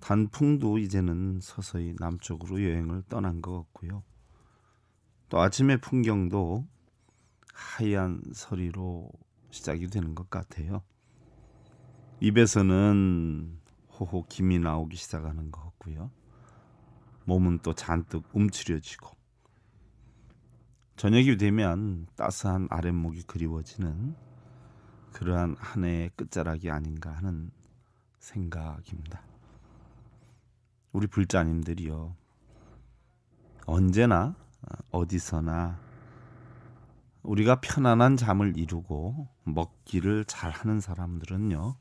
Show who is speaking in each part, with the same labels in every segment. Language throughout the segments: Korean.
Speaker 1: 단풍도 이제는 서서히 남쪽으로 여행을 떠난 것 같고요. 또 아침의 풍경도 하얀 서리로 시작이 되는 것 같아요. 입에서는 호호 김이 나오기 시작하는 것 같고요. 몸은 또 잔뜩 움츠려지고 저녁이 되면 따스한 아랫목이 그리워지는 그러한 한 해의 끝자락이 아닌가 하는 생각입니다. 우리 불자님들이요. 언제나 어디서나 우리가 편안한 잠을 이루고 먹기를 잘하는 사람들은요.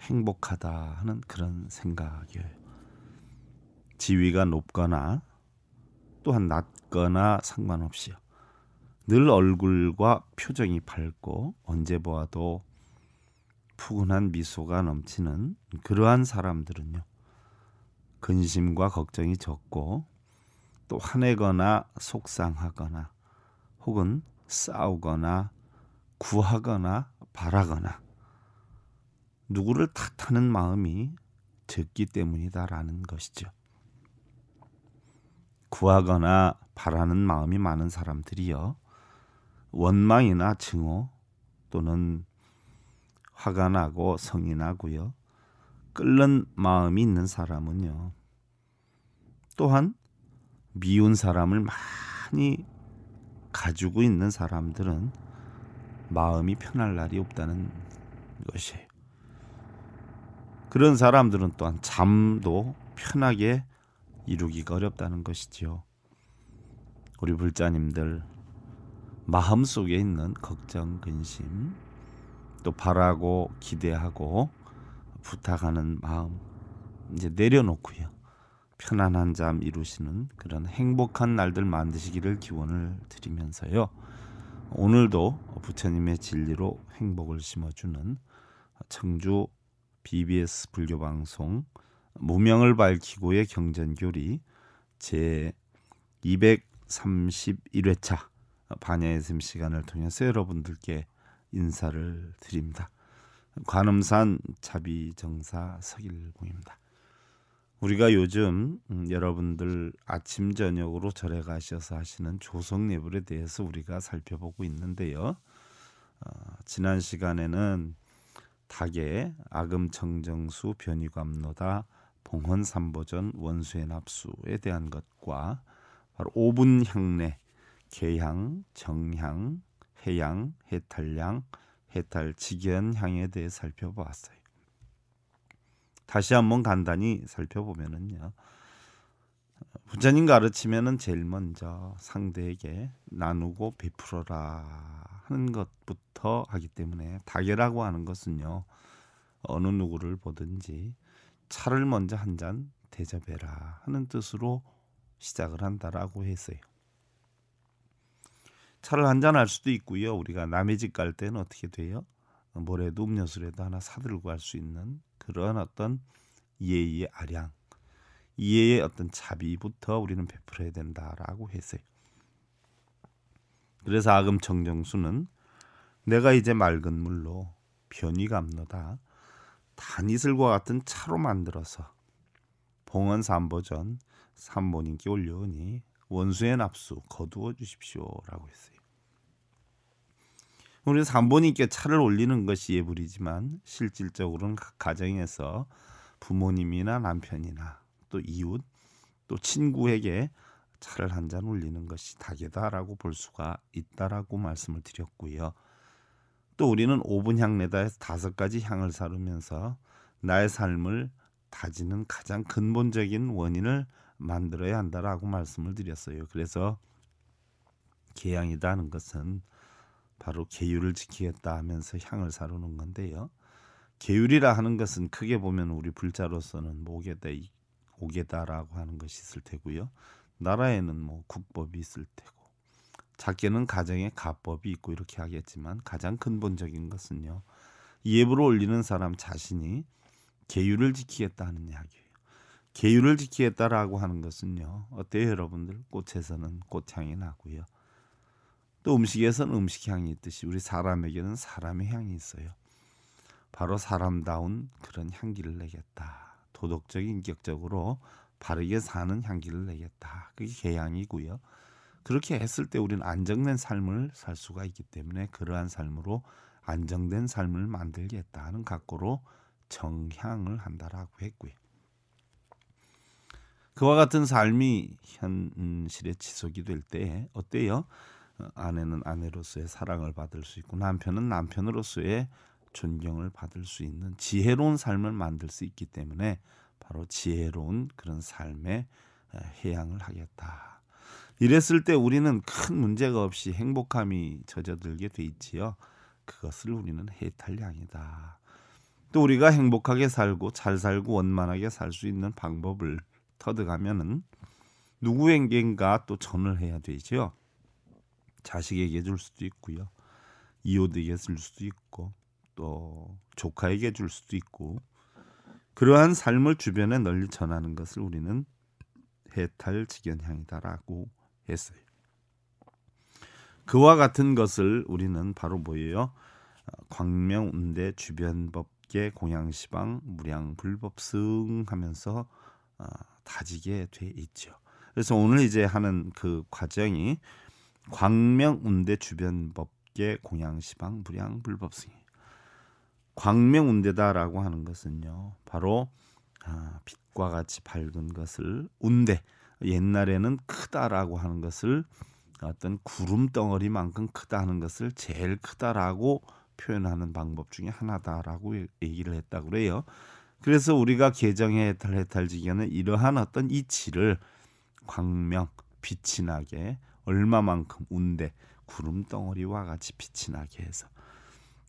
Speaker 1: 행복하다 하는 그런 생각이에요. 지위가 높거나 또한 낮거나 상관없이요. 늘 얼굴과 표정이 밝고 언제 보아도 푸근한 미소가 넘치는 그러한 사람들은요. 근심과 걱정이 적고 또 화내거나 속상하거나 혹은 싸우거나 구하거나 바라거나 누구를 탓하는 마음이 적기 때문이다라는 것이죠. 구하거나 바라는 마음이 많은 사람들이요. 원망이나 증오 또는 화가 나고 성이 나고요. 끓는 마음이 있는 사람은요. 또한 미운 사람을 많이 가지고 있는 사람들은 마음이 편할 날이 없다는 것이에요. 그런 사람들은 또한 잠도 편하게 이루기가 어렵다는 것이지요. 우리 불자님들 마음속에 있는 걱정, 근심, 또 바라고 기대하고 부탁하는 마음 이제 내려놓고요. 편안한 잠 이루시는 그런 행복한 날들 만드시기를 기원을 드리면서요. 오늘도 부처님의 진리로 행복을 심어주는 청주 BBS 불교 방송 무명을 밝히고의 경전교리 제 231회차 반야의 샘 시간을 통해서 여러분들께 인사를 드립니다. 관음산 자비정사 서길공입니다. 우리가 요즘 음, 여러분들 아침 저녁으로 절에 가셔서 하시는 조성 예불에 대해서 우리가 살펴보고 있는데요. 어, 지난 시간에는 닭의 아금청정수 변이감노다 봉헌삼보전 원수의납수에 대한 것과 바로 오분향내 개향, 정향, 해양, 해탈량, 해탈 직연 향에 대해 살펴보았어요. 다시 한번 간단히 살펴보면은요. 부처님 가르치면은 제일 먼저 상대에게 나누고 베풀어라 하는 것부터 하기 때문에 다계라고 하는 것은요. 어느 누구를 보든지 차를 먼저 한 잔 대접해라 하는 뜻으로 시작을 한다라고 했어요. 차를 한잔할 수도 있고요. 우리가 남의 집 갈 때는 어떻게 돼요? 뭐래도 음료수라도 하나 사들고 갈 수 있는 그런 어떤 예의 의 아량, 예의의 어떤 자비부터 우리는 베풀어야 된다라고 했어요. 그래서 아금청정수는 내가 이제 맑은 물로 변이 감노다 단이슬과 같은 차로 만들어서 봉헌 삼보전 삼모님께 올려오니 원수의 납수 거두어 주십시오라고 했어요. 우리는 산모님께 차를 올리는 것이 예불이지만 실질적으로는 각 가정에서 부모님이나 남편이나 또 이웃 또 친구에게 차를 한 잔 올리는 것이 닭이다라고 볼 수가 있다라고 말씀을 드렸고요. 또 우리는 5분 향내다 에서 다섯 가지 향을 사르면서 나의 삶을 다지는 가장 근본적인 원인을 만들어야 한다라고 말씀을 드렸어요. 그래서 개양이다 는 것은 바로 계율을 지키겠다 하면서 향을 사르는 건데요. 계율이라 하는 것은 크게 보면 우리 불자로서는 목에다 오게다라고 하는 것이 있을 테고요. 나라에는 뭐 국법이 있을 테고 작게는 가정의 가법이 있고 이렇게 하겠지만 가장 근본적인 것은요. 예부를 올리는 사람 자신이 계율을 지키겠다 하는 이야기. 계율을 지키겠다라고 하는 것은요. 어때요, 여러분들? 꽃에서는 꽃향이 나고요. 또 음식에서는 음식향이 있듯이 우리 사람에게는 사람의 향이 있어요. 바로 사람다운 그런 향기를 내겠다. 도덕적인 인격적으로 바르게 사는 향기를 내겠다. 그게 개향이고요. 그렇게 했을 때 우리는 안정된 삶을 살 수가 있기 때문에 그러한 삶으로 안정된 삶을 만들겠다는 각오로 정향을 한다라고 했고요. 그와 같은 삶이 현실에 지속이 될 때 어때요? 아내는 아내로서의 사랑을 받을 수 있고 남편은 남편으로서의 존경을 받을 수 있는 지혜로운 삶을 만들 수 있기 때문에 바로 지혜로운 그런 삶의 해양을 하겠다. 이랬을 때 우리는 큰 문제가 없이 행복함이 젖어들게 돼 있지요. 그것을 우리는 해탈량이다. 또 우리가 행복하게 살고 잘 살고 원만하게 살 수 있는 방법을 터드 가면은 누구에겐가 또 전을 해야 되지요. 자식에게 줄 수도 있고요. 이웃에게 줄 수도 있고 또 조카에게 줄 수도 있고 그러한 삶을 주변에 널리 전하는 것을 우리는 해탈직연향이다라고 했어요. 그와 같은 것을 우리는 바로 뭐예요? 어, 광명운대 주변법계 공양시방 무량불법승 하면서 어, 다지게 돼 있죠. 그래서 오늘 이제 하는 그 과정이 광명 운대 주변 법계 공양 시방 불양 불법승이 광명 운대다라고 하는 것은요 바로 아, 빛과 같이 밝은 것을 운대 옛날에는 크다라고 하는 것을 어떤 구름 덩어리만큼 크다 하는 것을 제일 크다라고 표현하는 방법 중에 하나다라고 얘기를 했다 고 그래요. 그래서 우리가 개정해 해탈 해탈지기에는 이러한 어떤 이치를 광명 빛이 나게 얼마만큼 운대 구름 덩어리와 같이 빛이 나게 해서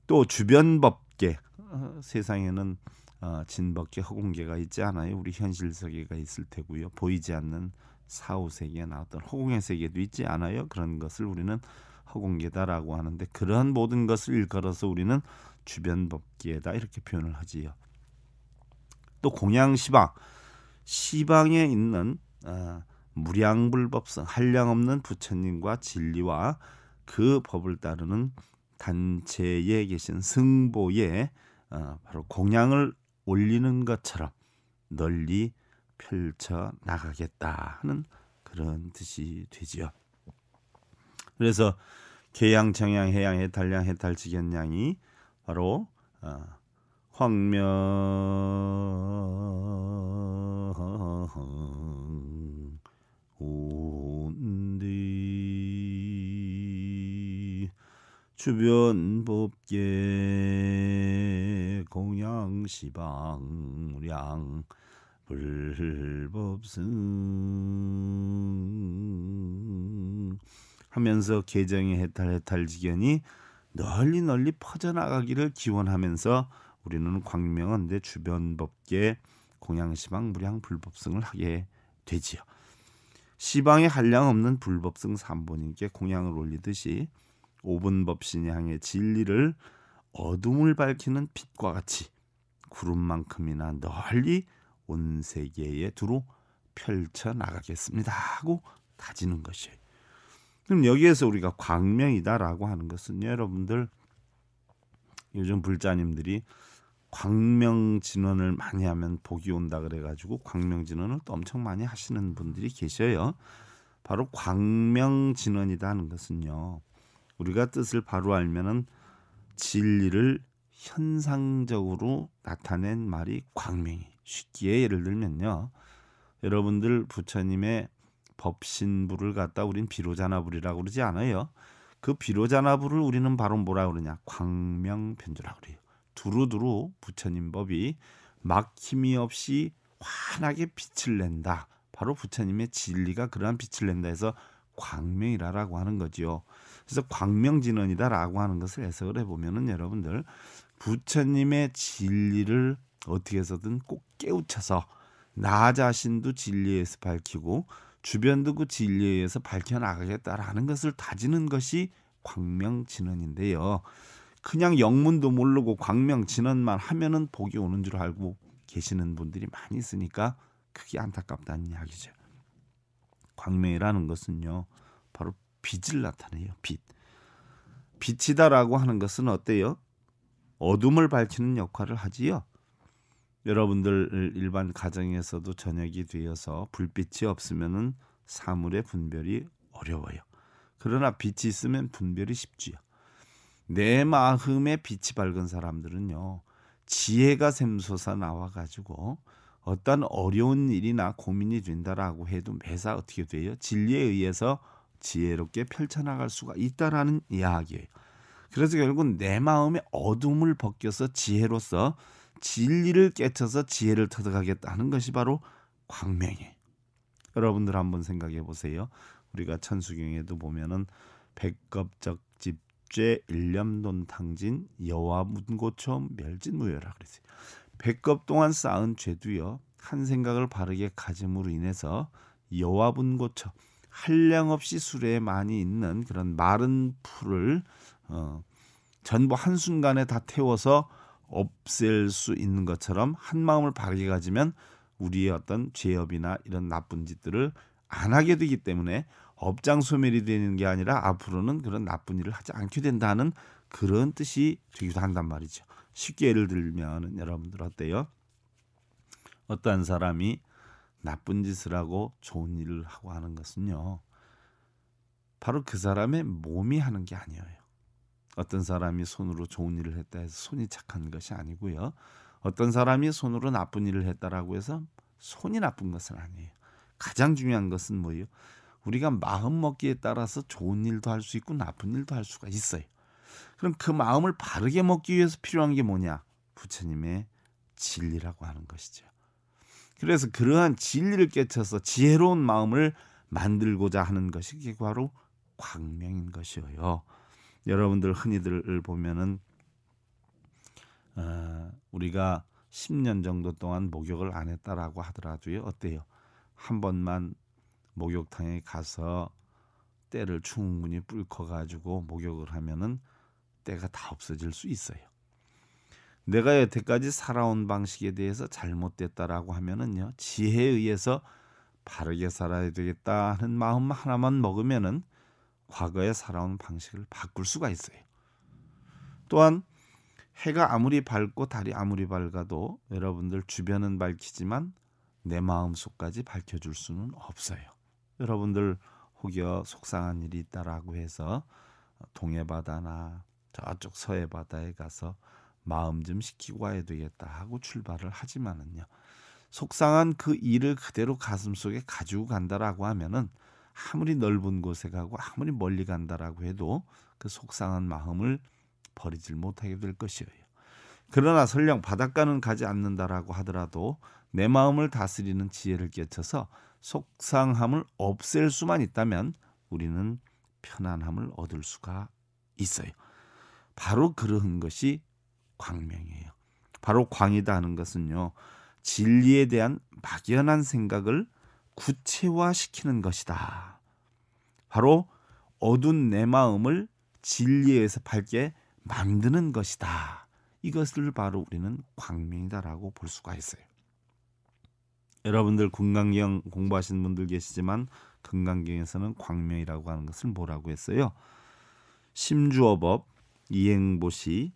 Speaker 1: 또 주변 법계 어, 세상에는 어, 진법계 허공계가 있지 않아요. 우리 현실 세계가 있을 테고요. 보이지 않는 사후 세계나 어떤 허공의 세계도 있지 않아요. 그런 것을 우리는 허공계다라고 하는데 그러한 모든 것을 일컬어서 우리는 주변 법계다 이렇게 표현을 하지요. 또 공양 시방 시방에 있는 어, 무량불법성 한량 없는 부처님과 진리와 그 법을 따르는 단체에 계신 승보에 어, 바로 공양을 올리는 것처럼 널리 펼쳐 나가겠다 하는 그런 뜻이 되지요. 그래서 개양, 청양, 해양, 해탈양, 해탈지견양이 바로 어, 황명 온디 주변 법계 공양시방량 불법승 하면서 개정의 해탈 해탈지견이 널리 널리 퍼져나가기를 기원하면서 우리는 광명은 내 주변 법계 공양시방 무량 불법승을 하게 되지요. 시방에 한량 없는 불법승 삼본인께 공양을 올리듯이 오분법신양의 진리를 어둠을 밝히는 빛과 같이 구름만큼이나 널리 온 세계에 두루 펼쳐 나가겠습니다 하고 다지는 것이에요. 그럼 여기에서 우리가 광명이다라고 하는 것은 여러분들 요즘 불자님들이 광명진원을 많이 하면 복이 온다 그래가지고 광명진원을 또 엄청 많이 하시는 분들이 계셔요. 바로 광명진원이다 하는 것은요. 우리가 뜻을 바로 알면은 진리를 현상적으로 나타낸 말이 광명이. 쉽기에 예를 들면요. 여러분들 부처님의 법신부를 갖다 우린 비로자나불이라고 그러지 않아요. 그 비로자나불을 우리는 바로 뭐라 그러냐? 광명변조라고 그래요. 두루두루 부처님 법이 막힘이 없이 환하게 빛을 낸다. 바로 부처님의 진리가 그러한 빛을 낸다 해서 광명이라라고 하는 거지요. 그래서 광명진언이다라고 하는 것을 해석을 해보면은 여러분들 부처님의 진리를 어떻게 해서든 꼭 깨우쳐서 나 자신도 진리에서 밝히고 주변도 그 진리에 서 밝혀 나가겠다라는 것을 다지는 것이 광명진언인데요. 그냥 영문도 모르고 광명 진원만 하면은 복이 오는 줄 알고 계시는 분들이 많이 있으니까 그게 안타깝다는 이야기죠. 광명이라는 것은요. 바로 빛을 나타내요. 빛. 빛이다라고 하는 것은 어때요? 어둠을 밝히는 역할을 하지요. 여러분들 일반 가정에서도 저녁이 되어서 불빛이 없으면은 사물의 분별이 어려워요. 그러나 빛이 있으면 분별이 쉽지요. 내 마음에 빛이 밝은 사람들은요. 지혜가 샘솟아 나와 가지고 어떤 어려운 일이나 고민이 된다라고 해도 매사 어떻게 돼요? 진리에 의해서 지혜롭게 펼쳐나갈 수가 있다라는 이야기예요. 그래서 결국 내 마음의 어둠을 벗겨서 지혜로서 진리를 깨쳐서 지혜를 터득하겠다는 것이 바로 광명이에요. 여러분들 한번 생각해 보세요. 우리가 천수경에도 보면은 백겁적 법죄 일념돈 탕진 여와 문고처 멸진무효라 그랬어요. 백겁 동안 쌓은 죄도요 한 생각을 바르게 가짐으로 인해서 여와 문고처 한량 없이 수레에 많이 있는 그런 마른 풀을 어, 전부 한 순간에 다 태워서 없앨 수 있는 것처럼 한 마음을 바르게 가지면 우리의 어떤 죄업이나 이런 나쁜 짓들을 안 하게 되기 때문에 업장소멸이 되는 게 아니라 앞으로는 그런 나쁜 일을 하지 않게 된다는 그런 뜻이 되기도 한단 말이죠. 쉽게 예를 들면 여러분들 어때요? 어떠한 사람이 나쁜 짓을 하고 좋은 일을 하고 하는 것은요. 바로 그 사람의 몸이 하는 게 아니에요. 어떤 사람이 손으로 좋은 일을 했다 해서 손이 착한 것이 아니고요. 어떤 사람이 손으로 나쁜 일을 했다라고 해서 손이 나쁜 것은 아니에요. 가장 중요한 것은 뭐예요? 우리가 마음 먹기에 따라서 좋은 일도 할 수 있고 나쁜 일도 할 수가 있어요. 그럼 그 마음을 바르게 먹기 위해서 필요한 게 뭐냐? 부처님의 진리라고 하는 것이죠. 그래서 그러한 진리를 깨쳐서 지혜로운 마음을 만들고자 하는 것이 그 바로 광명인 것이어요. 여러분들 흔히들 보면은 어, 우리가 10년 정도 동안 목욕을 안 했다라고 하더라도요. 어때요? 한 번만 목욕탕에 가서 때를 충분히 불커 가지고 목욕을 하면은 때가 다 없어질 수 있어요. 내가 여태까지 살아온 방식에 대해서 잘못됐다라고 하면은요 지혜에 의해서 바르게 살아야 되겠다 하는 마음 하나만 먹으면은 과거에 살아온 방식을 바꿀 수가 있어요. 또한 해가 아무리 밝고 달이 아무리 밝아도 여러분들 주변은 밝히지만 내 마음속까지 밝혀줄 수는 없어요. 여러분들 혹여 속상한 일이 있다라고 해서 동해바다나 저쪽 서해바다에 가서 마음 좀 식히고 와야 되겠다 하고 출발을 하지만은요. 속상한 그 일을 그대로 가슴속에 가지고 간다라고 하면은 아무리 넓은 곳에 가고 아무리 멀리 간다라고 해도 그 속상한 마음을 버리질 못하게 될 것이에요. 그러나 설령 바닷가는 가지 않는다라고 하더라도 내 마음을 다스리는 지혜를 깨쳐서 속상함을 없앨 수만 있다면 우리는 편안함을 얻을 수가 있어요. 바로 그러한 것이 광명이에요. 바로 광이다 하는 것은요. 진리에 대한 막연한 생각을 구체화시키는 것이다. 바로 어두운내 마음을 진리에서 밝게 만드는 것이다. 이것을 바로 우리는 광명이다라고 볼 수가 있어요. 여러분들 금강경 공부하시는 분들 계시지만 금강경에서는 광명이라고 하는 것을 뭐라고 했어요? 심주어법 이행보시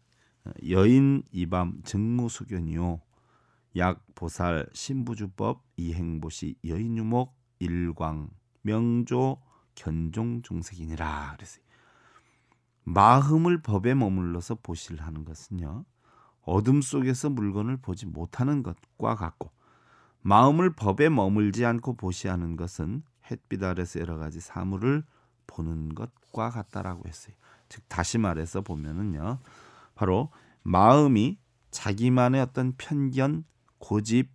Speaker 1: 여인 이밤 증무수견이요 약보살 신부주법 이행보시 여인유목 일광 명조 견종 중색이니라 그랬어요. 마음을 법에 머물러서 보시를 하는 것은요 어둠 속에서 물건을 보지 못하는 것과 같고 마음을 법에 머물지 않고 보시하는 것은 햇빛 아래서 여러 가지 사물을 보는 것과 같다라고 했어요. 즉 다시 말해서 보면은요. 바로 마음이 자기만의 어떤 편견, 고집,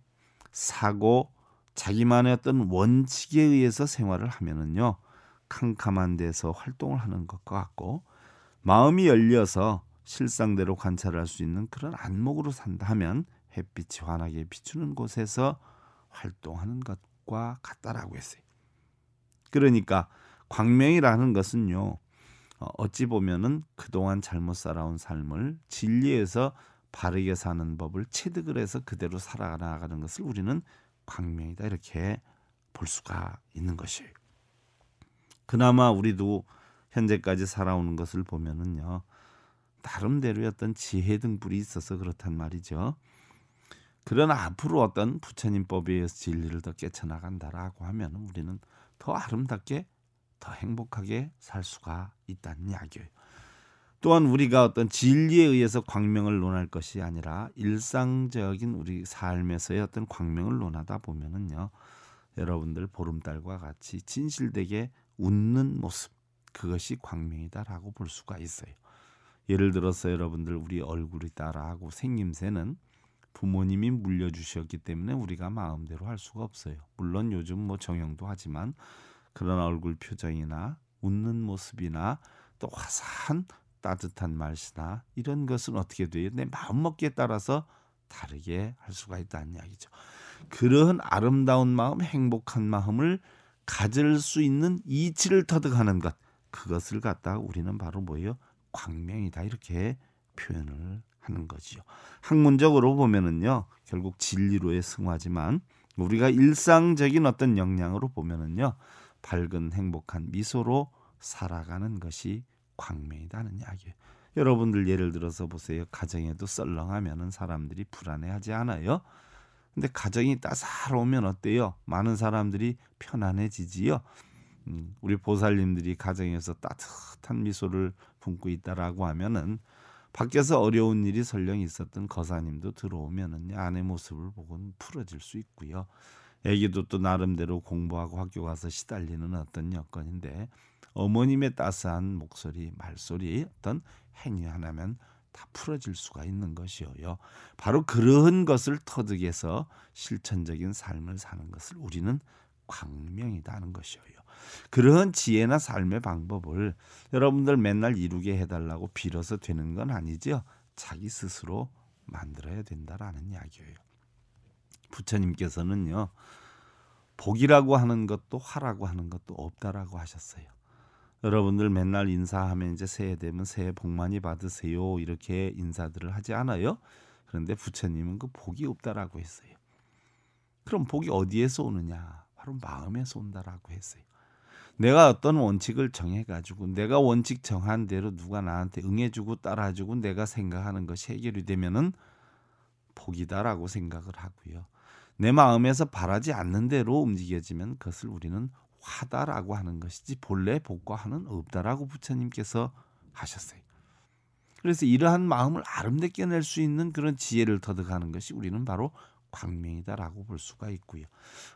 Speaker 1: 사고, 자기만의 어떤 원칙에 의해서 생활을 하면은요. 캄캄한 데서 활동을 하는 것과 같고 마음이 열려서 실상대로 관찰할 수 있는 그런 안목으로 산다 하면 햇빛이 환하게 비추는 곳에서 활동하는 것과 같다라고 했어요. 그러니까 광명이라는 것은요. 어, 어찌 보면은 그동안 잘못 살아온 삶을 진리에서 바르게 사는 법을 체득을 해서 그대로 살아나가는 것을 우리는 광명이다 이렇게 볼 수가 있는 것이에요. 그나마 우리도 현재까지 살아오는 것을 보면은요. 나름대로의 어떤 지혜 등불이 있어서 그렇단 말이죠. 그러나 앞으로 어떤 부처님법에 의해서 진리를 더 깨쳐나간다라고 하면 우리는 더 아름답게 더 행복하게 살 수가 있다는 이야기예요. 또한 우리가 어떤 진리에 의해서 광명을 논할 것이 아니라 일상적인 우리 삶에서의 어떤 광명을 논하다 보면은요. 여러분들 보름달과 같이 진실되게 웃는 모습 그것이 광명이다라고 볼 수가 있어요. 예를 들어서 여러분들 우리 얼굴이 다라고 생김새는 부모님이 물려주셨기 때문에 우리가 마음대로 할 수가 없어요. 물론 요즘 뭐 정형도 하지만 그런 얼굴 표정이나 웃는 모습이나 또 화사한 따뜻한 말씨나 이런 것은 어떻게 돼요? 내 마음 먹기에 따라서 다르게 할 수가 있다는 이야기죠. 그러한 아름다운 마음, 행복한 마음을 가질 수 있는 이치를 터득하는 것, 그것을 갖다 우리는 바로 뭐예요? 광명이다 이렇게 표현을 하는 거지요. 학문적으로 보면은요, 결국 진리로의 승화지만 우리가 일상적인 어떤 역량으로 보면은요, 밝은 행복한 미소로 살아가는 것이 광명이다는 이야기예요. 여러분들 예를 들어서 보세요. 가정에도 썰렁하면은 사람들이 불안해하지 않아요. 근데 가정이 따사로우면 어때요? 많은 사람들이 편안해지지요. 음, 우리 보살님들이 가정에서 따뜻한 미소를 품고 있다라고 하면은 밖에서 어려운 일이 설령 있었던 거사님도 들어오면은 아내 모습을 보고는 풀어질 수 있고요. 애기도 또 나름대로 공부하고 학교 가서 시달리는 어떤 여건인데 어머님의 따스한 목소리, 말소리, 어떤 행위 하나면 다 풀어질 수가 있는 것이어요. 바로 그러한 것을 터득해서 실천적인 삶을 사는 것을 우리는 광명이다는 것이어요. 그런 지혜나 삶의 방법을 여러분들 맨날 이루게 해달라고 빌어서 되는 건 아니지요. 자기 스스로 만들어야 된다라는 이야기예요. 부처님께서는요. 복이라고 하는 것도 화라고 하는 것도 없다라고 하셨어요. 여러분들 맨날 인사하면 이제 새해 되면 새해 복 많이 받으세요 이렇게 인사들을 하지 않아요? 그런데 부처님은 그 복이 없다라고 했어요. 그럼 복이 어디에서 오느냐? 바로 마음에서 온다라고 했어요. 내가 어떤 원칙을 정해가지고 내가 원칙 정한 대로 누가 나한테 응해주고 따라주고 내가 생각하는 것이 해결이 되면은 복이다라고 생각을 하고요. 내 마음에서 바라지 않는 대로 움직여지면 그것을 우리는 화다라고 하는 것이지 본래 복과하는 없다라고 부처님께서 하셨어요. 그래서 이러한 마음을 아름답게 낼 수 있는 그런 지혜를 터득하는 것이 우리는 바로 광명이다라고 볼 수가 있고요.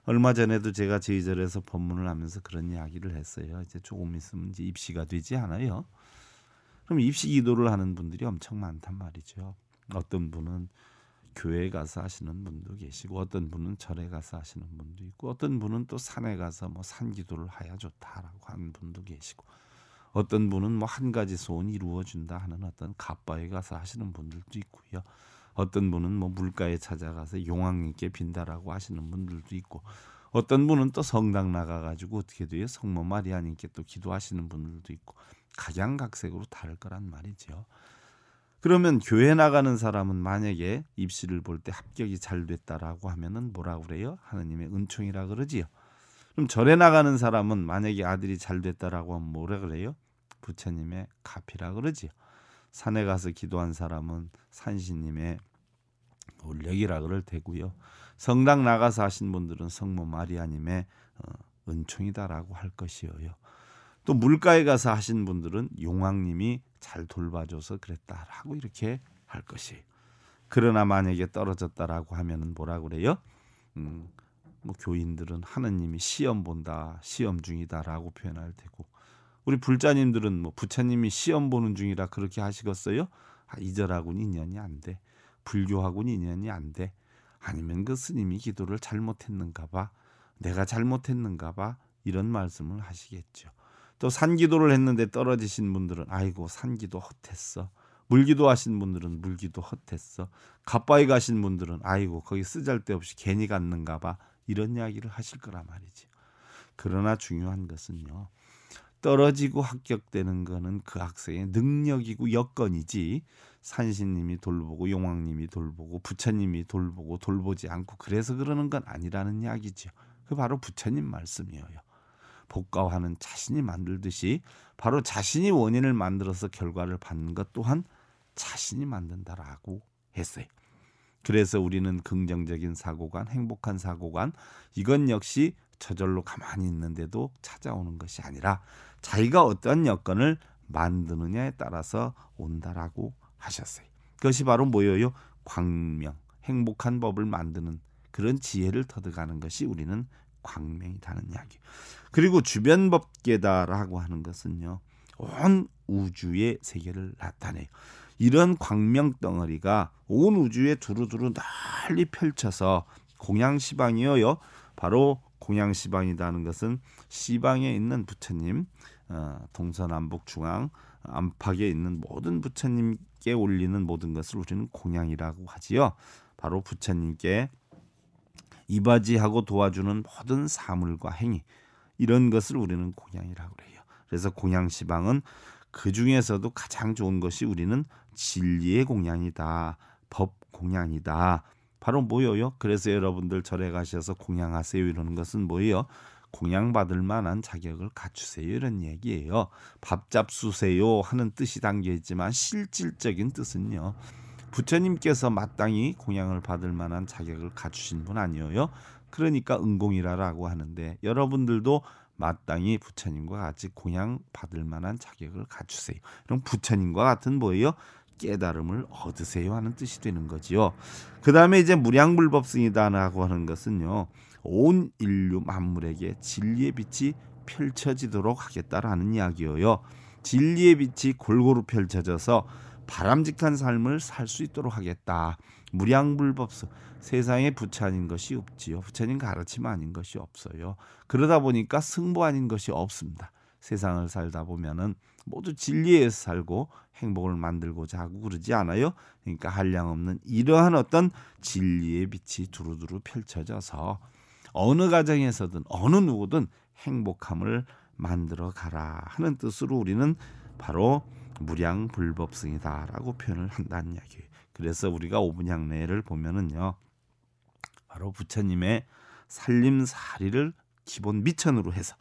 Speaker 1: 얼마 전에도 제가 제이절에서 법문을 하면서 그런 이야기를 했어요. 이제 조금 있으면 이제 입시가 되지 않아요. 그럼 입시 기도를 하는 분들이 엄청 많단 말이죠. 어떤 분은 교회에 가서 하시는 분도 계시고 어떤 분은 절에 가서 하시는 분도 있고 어떤 분은 또 산에 가서 뭐 산 기도를 해야 좋다라고 하는 분도 계시고 어떤 분은 뭐 한 가지 소원이 이루어진다 하는 어떤 갑바에 가서 하시는 분들도 있고요. 어떤 분은 뭐 물가에 찾아가서 용왕님께 빈다라고 하시는 분들도 있고 어떤 분은 또 성당 나가가지고 어떻게 돼요 성모 마리아님께 또 기도하시는 분들도 있고 각양각색으로 다를 거란 말이죠. 그러면 교회 나가는 사람은 만약에 입시를 볼 때 합격이 잘 됐다라고 하면은 뭐라 그래요? 하느님의 은총이라 그러지요. 그럼 절에 나가는 사람은 만약에 아들이 잘 됐다라고 하면 뭐라 그래요? 부처님의 가피라 그러지요. 산에 가서 기도한 사람은 산신님의 울력이라그럴테고요 성당 나가서 하신 분들은 성모 마리아님의 어, 은총이다라고 할 것이어요. 또 물가에 가서 하신 분들은 용왕님이 잘 돌봐줘서 그랬다라고 이렇게 할 것이. 그러나 만약에 떨어졌다라고 하면은 뭐라 그래요? 음, 뭐 교인들은 하느님이 시험 본다, 시험 중이다라고 표현할 테고 우리 불자님들은 뭐 부처님이 시험 보는 중이라 그렇게 하시겠어요? 아, 이절하고는 인연이 안 돼. 불교하고는 인연이 안 돼. 아니면 그 스님이 기도를 잘못했는가 봐. 내가 잘못했는가 봐. 이런 말씀을 하시겠죠. 또 산기도를 했는데 떨어지신 분들은 아이고 산기도 헛했어. 물기도 하신 분들은 물기도 헛했어. 가빠이 가신 분들은 아이고 거기 쓰잘데없이 괜히 갔는가 봐. 이런 이야기를 하실 거란 말이지. 그러나 중요한 것은요. 떨어지고 합격되는 거는 그 학생의 능력이고 여건이지 산신님이 돌보고 용왕님이 돌보고 부처님이 돌보고 돌보지 않고 그래서 그러는 건 아니라는 이야기죠. 그 바로 부처님 말씀이에요. 복과화는 자신이 만들듯이 바로 자신이 원인을 만들어서 결과를 받는 것 또한 자신이 만든다라고 했어요. 그래서 우리는 긍정적인 사고관, 행복한 사고관 이건 역시 저절로 가만히 있는데도 찾아오는 것이 아니라 자기가 어떤 여건을 만드느냐에 따라서 온다라고 하셨어요. 그것이 바로 뭐예요? 광명, 행복한 법을 만드는 그런 지혜를 터득하는 것이 우리는 광명이다는 이야기. 그리고 주변 법계다라고 하는 것은요. 온 우주의 세계를 나타내요. 이런 광명 덩어리가 온 우주에 두루두루 널리 펼쳐서 공양시방이어요. 바로 공양시방이라는 것은 시방에 있는 부처님, 어, 동서 남북 중앙 안팎에 있는 모든 부처님께 올리는 모든 것을 우리는 공양이라고 하지요. 바로 부처님께 이바지하고 도와주는 모든 사물과 행위 이런 것을 우리는 공양이라고 해요. 그래서 공양시방은 그 중에서도 가장 좋은 것이 우리는 진리의 공양이다, 법 공양이다. 바로 뭐예요? 그래서 여러분들 절에 가셔서 공양하세요 이러는 것은 뭐예요? 공양받을 만한 자격을 갖추세요 이런 얘기예요. 밥 잡수세요 하는 뜻이 담겨 있지만 실질적인 뜻은요. 부처님께서 마땅히 공양을 받을 만한 자격을 갖추신 분 아니에요. 그러니까 은공이라라고 하는데 여러분들도 마땅히 부처님과 같이 공양 받을 만한 자격을 갖추세요. 그럼 부처님과 같은 뭐예요? 깨달음을 얻으세요 하는 뜻이 되는 거지요. 그 다음에 이제 무량불법승이다라고 하는 것은요. 온 인류 만물에게 진리의 빛이 펼쳐지도록 하겠다라는 이야기예요. 진리의 빛이 골고루 펼쳐져서 바람직한 삶을 살 수 있도록 하겠다. 무량불법수 세상에 부처 아닌 것이 없지요. 부처님 가르침 아닌 것이 없어요. 그러다 보니까 승부 아닌 것이 없습니다. 세상을 살다 보면은 모두 진리에 살고 행복을 만들고자 하고 그러지 않아요. 그러니까 한량없는 이러한 어떤 진리의 빛이 두루두루 펼쳐져서 어느 가정에서든 어느 누구든 행복함을 만들어 가라 하는 뜻으로 우리는 바로 무량불법승이다라고 표현을 한다는 이야기. 그래서 우리가 오분향례를 보면은요, 바로 부처님의 살림살이를 기본 미천으로 해서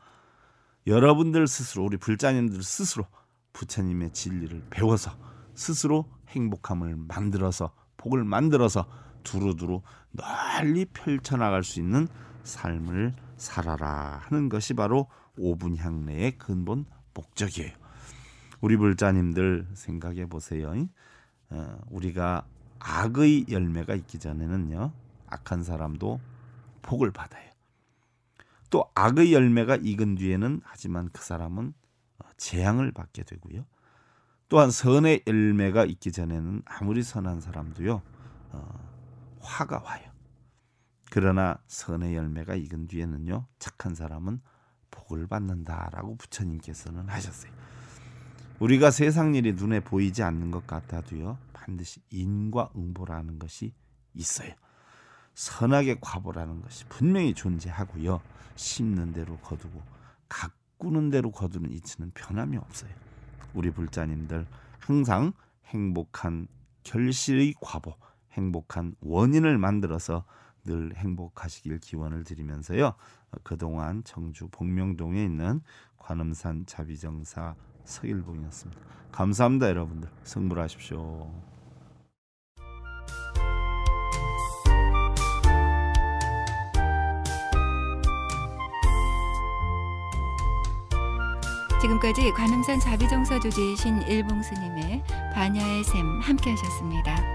Speaker 1: 여러분들 스스로 우리 불자님들 스스로 부처님의 진리를 배워서 스스로 행복함을 만들어서 복을 만들어서 두루두루 널리 펼쳐나갈 수 있는 삶을 살아라 하는 것이 바로 오분 향내의 근본 목적이에요. 우리 불자님들 생각해 보세요. 어, 우리가 악의 열매가 있기 전에는요. 악한 사람도 복을 받아요. 또 악의 열매가 익은 뒤에는 하지만 그 사람은 어, 재앙을 받게 되고요. 또한 선의 열매가 있기 전에는 아무리 선한 사람도요. 어, 화가 와요. 그러나 선의 열매가 익은 뒤에는요 착한 사람은 복을 받는다라고 부처님께서는 하셨어요. 우리가 세상 일이 눈에 보이지 않는 것 같아도요 반드시 인과응보라는 것이 있어요. 선악의 과보라는 것이 분명히 존재하고요 심는 대로 거두고 가꾸는 대로 거두는 이치는 변함이 없어요. 우리 불자님들 항상 행복한 결실의 과보, 행복한 원인을 만들어서 늘 행복하시길 기원을 드리면서요. 그동안 청주 복명동에 있는 관음산 자비정사 서일봉이었습니다. 감사합니다, 여러분들. 승부하십시오. 지금까지 관음산 자비정사 조지신 일봉스님의 반야의 샘 함께 하셨습니다.